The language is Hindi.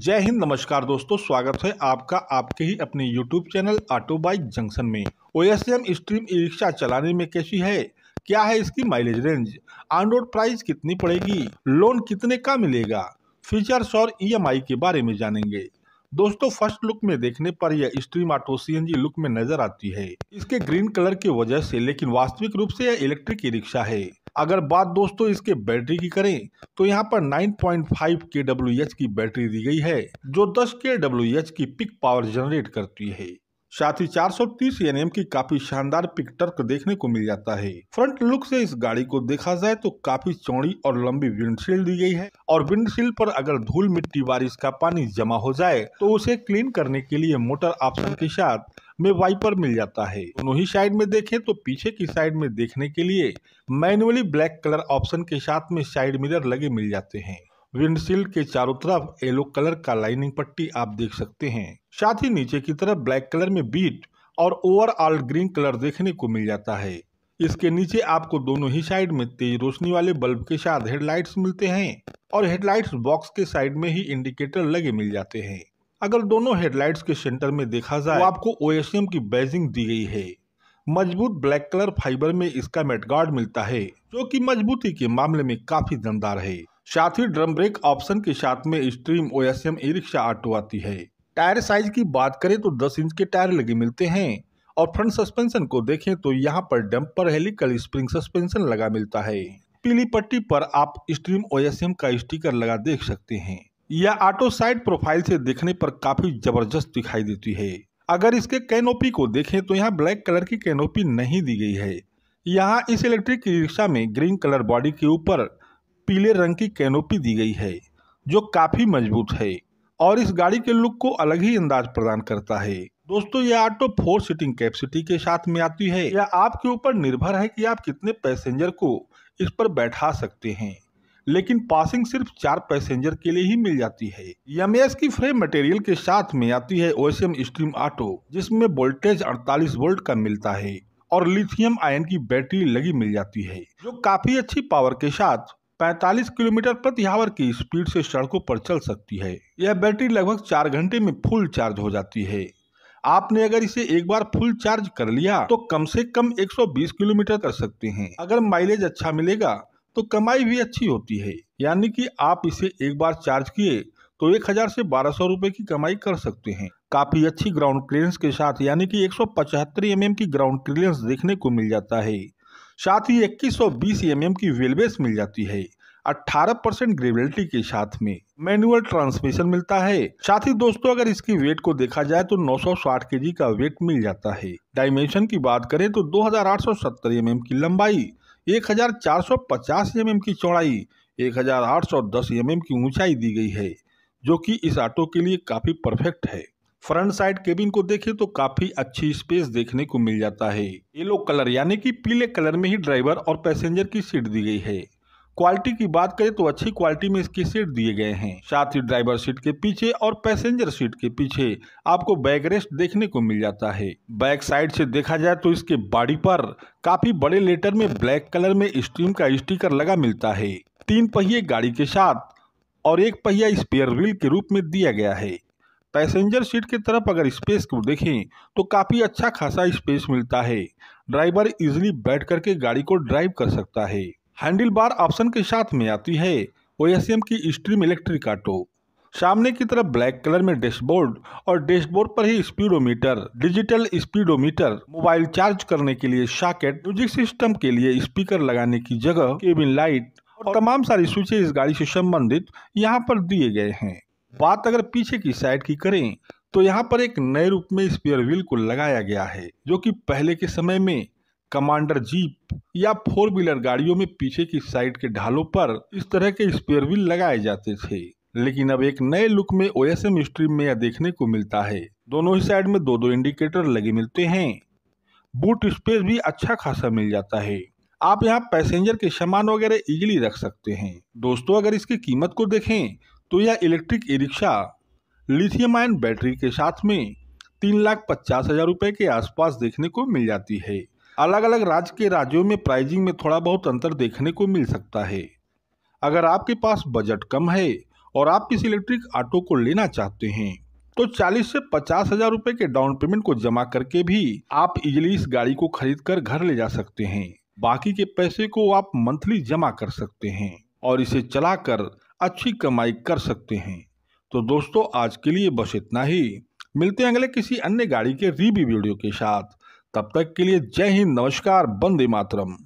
जय हिंद नमस्कार दोस्तों स्वागत है आपका आपके ही अपने YouTube channel auto bike junction में O S M stream e rickshaw चलाने में कैसी है क्या है इसकी mileage range on road price कितनी पड़ेगी लोन कितने का मिलेगा फीचर्स और ईएमआई e के बारे में जानेंगे दोस्तों फर्स्ट लुक में देखने पर यह स्ट्रीम ऑटो सी लुक में नजर आती है इसके ग्रीन कलर की वजह से लेकिन वास्तविक रूप से यह इलेक्ट्रिक ई रिक्शा है अगर बात दोस्तों इसके बैटरी की करें तो यहाँ पर 9.5 के डब्ल्यू की बैटरी दी गई है जो 10 के डब्ल्यू की पिक पावर जनरेट करती है साथ ही 430 एनएम की काफी शानदार पिक टर्क देखने को मिल जाता है फ्रंट लुक से इस गाड़ी को देखा जाए तो काफी चौड़ी और लंबी विंडशील्ड दी गई है और विंडशील्ड पर अगर धूल मिट्टी बारिश का पानी जमा हो जाए तो उसे क्लीन करने के लिए मोटर ऑप्शन के साथ में वाइपर मिल जाता है दोनों ही साइड में देखें तो पीछे की साइड में देखने के लिए मैनुअली ब्लैक कलर ऑप्शन के साथ में साइड मिरर लगे मिल जाते हैं विंडशील्ड के चारों तरफ येलो कलर का लाइनिंग पट्टी आप देख सकते हैं साथ ही नीचे की तरफ ब्लैक कलर में बीट और ओवरऑल ग्रीन कलर देखने को मिल जाता है इसके नीचे आपको दोनों ही साइड में तेज रोशनी वाले बल्ब के साथ हेडलाइट्स मिलते हैं और हेडलाइट्स बॉक्स के साइड में ही इंडिकेटर लगे मिल जाते हैं अगर दोनों हेडलाइट्स के सेंटर में देखा जाए तो आपको ओएसएम की बेजिंग दी गई है मजबूत ब्लैक कलर फाइबर में इसका मेटगार्ड मिलता है जो कि मजबूती के मामले में काफी दमदार है साथ ही ड्रम ब्रेक ऑप्शन के साथ में stream OSM e rickshaw auto आती है टायर साइज की बात करें तो 10 इंच के टायर लगे मिलते हैं और फ्रंट सस्पेंशन को देखें तो यहाँ पर डम्पर हेलिकल स्प्रिंग सस्पेंशन लगा मिलता है पीली पट्टी पर आप स्ट्रीम ओएसएम का स्टीकर लगा देख सकते हैं यह साइड प्रोफाइल से देखने पर काफी जबरदस्त दिखाई देती है अगर इसके कैनोपी को देखें तो यहाँ ब्लैक कलर की कैनोपी नहीं दी गई है यहाँ इस इलेक्ट्रिक रिक्शा में ग्रीन कलर बॉडी के ऊपर पीले रंग की कैनोपी दी गई है जो काफी मजबूत है और इस गाड़ी के लुक को अलग ही अंदाज प्रदान करता है दोस्तों यह ऑटो फोर सीटिंग कैपेसिटी के साथ में आती है यह आपके ऊपर निर्भर है कि आप कितने पैसेंजर को इस पर बैठा सकते हैं लेकिन पासिंग सिर्फ चार पैसेंजर के लिए ही मिल जाती है एमएस की फ्रेम मटेरियल के साथ में आती है ओएसएम स्ट्रीम ऑटो जिसमें वोल्टेज 48 वोल्ट का मिलता है और लिथियम आयन की बैटरी लगी मिल जाती है जो काफी अच्छी पावर के साथ 45 किलोमीटर प्रति आवर की स्पीड से सड़कों पर चल सकती है यह बैटरी लगभग चार घंटे में फुल चार्ज हो जाती है आपने अगर इसे एक बार फुल चार्ज कर लिया तो कम से कम 120 किलोमीटर कर सकते हैं अगर माइलेज अच्छा मिलेगा तो कमाई भी अच्छी होती है यानी कि आप इसे एक बार चार्ज किए तो एक हजार से बारह सौ रुपए की कमाई कर सकते हैं काफी अच्छी ग्राउंड क्लियरेंस के साथ यानी कि एक सौ पचहत्तर एम की ग्राउंड क्लियरेंस देखने को मिल जाता है साथ ही इक्कीस सौ बीस एम की व्हीलबेस मिल जाती है 18 परसेंट ग्रेविलिटी के साथ में मैनुअल ट्रांसमिशन मिलता है साथ ही दोस्तों अगर इसकी वेट को देखा जाए तो 960 सौ का वेट मिल जाता है डायमेंशन की बात करें तो 2870 mm की लंबाई एक हज़ार चार सौ पचास एम की चौड़ाई एक हज़ार आठ सौ दस एम की ऊंचाई दी गई है जो कि इस ऑटो के लिए काफ़ी परफेक्ट है फ्रंट साइड केबिन को देखें तो काफ़ी अच्छी स्पेस देखने को मिल जाता है येलो कलर यानी कि पीले कलर में ही ड्राइवर और पैसेंजर की सीट दी गई है क्वालिटी की बात करें तो अच्छी क्वालिटी में इसके सीट दिए गए हैं साथ ही ड्राइवर सीट के पीछे और पैसेंजर सीट के पीछे आपको बैक रेस्ट देखने को मिल जाता है बैक साइड से देखा जाए तो इसके बॉडी पर काफी बड़े लेटर में ब्लैक कलर में स्ट्रीम का स्टिकर लगा मिलता है तीन पहिए गाड़ी के साथ और एक पहिया स्पेयर व्हील के रूप में दिया गया है पैसेंजर सीट की तरफ अगर स्पेस को देखें तो काफ़ी अच्छा खासा स्पेस मिलता है ड्राइवर इजिली बैठ करके गाड़ी को ड्राइव कर सकता है हैंडल बार ऑप्शन के साथ में आती है ओ की स्ट्रीम इलेक्ट्रिक ऑटो सामने की तरफ ब्लैक कलर में डैशबोर्ड और डैशबोर्ड पर ही speedometer digital speedometer mobile charge करने के लिए सॉकेट म्यूजिक सिस्टम के लिए स्पीकर लगाने की जगह केबिन लाइट और तमाम सारी स्विचे इस गाड़ी से संबंधित यहाँ पर दिए गए हैं बात अगर पीछे की साइड की करें तो यहाँ पर एक नए रूप में स्पीयर व्हील को लगाया गया है जो कि पहले के समय में कमांडर जीप या फोर व्हीलर गाड़ियों में पीछे की साइड के ढालों पर इस तरह के स्पेयर व्हील लगाए जाते थे लेकिन अब एक नए लुक में ओ एस एम स्ट्रीम में यह देखने को मिलता है दोनों ही साइड में दो दो इंडिकेटर लगे मिलते हैं बूट स्पेस भी अच्छा खासा मिल जाता है आप यहाँ पैसेंजर के सामान वगैरह इजिली रख सकते हैं दोस्तों अगर इसकी कीमत को देखें तो यह electric e rickshaw lithium ion battery के साथ में तीन लाख पचास हजार रुपये के आसपास देखने को मिल जाती है अलग अलग राज्य के राज्यों में प्राइजिंग में थोड़ा बहुत अंतर देखने को मिल सकता है अगर आपके पास बजट कम है और आप किसी इलेक्ट्रिक ऑटो को लेना चाहते हैं तो 40 से पचास हजार रूपए के डाउन पेमेंट को जमा करके भी आप इजिली इस गाड़ी को खरीद कर घर ले जा सकते हैं बाकी के पैसे को आप मंथली जमा कर सकते हैं और इसे चलाकर अच्छी कमाई कर सकते हैं तो दोस्तों आज के लिए बस इतना ही मिलते हैं अगले किसी अन्य गाड़ी के रिव्यू वीडियो के साथ तब तक के लिए जय हिंद नमस्कार बंदे मातरम